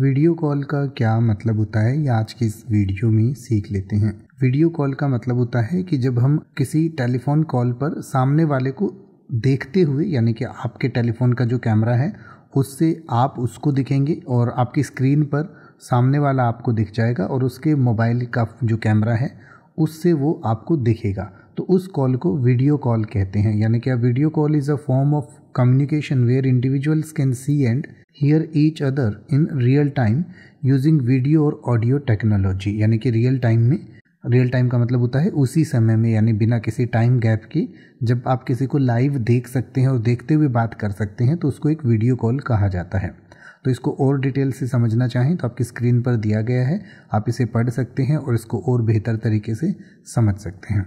video call का क्या मतलब होता है ये आज की इस वीडियो में सीख लेते हैं वीडियो कॉल का मतलब होता है कि जब हम किसी टेलीफोन कॉल पर सामने वाले को देखते हुए यानी कि आपके टेलीफोन का जो कैमरा है उससे आप उसको दिखेंगे और आपकी स्क्रीन पर सामने वाला आपको दिख जाएगा और उसके मोबाइल का जो कैमरा है उससे वो आपको दिखेगा तो उस कॉल को वीडियो कॉल कहते हैं यानी कि video call is a form of communication where individuals can see and hear each other in real time using video और ऑडियो टेक्नोलॉजी यानी कि रियल टाइम में रियल टाइम का मतलब होता है उसी समय में यानी बिना किसी टाइम गैप के जब आप किसी को लाइव देख सकते हैं और देखते हुए बात कर सकते हैं तो उसको एक वीडियो कॉल कहा जाता है तो इसको और डिटेल से समझना चाहें तो आपकी स्क्रीन पर दिया गया है आप इसे पढ़ सकते हैं और इसको और बेहतर तरीके से समझ सकते हैं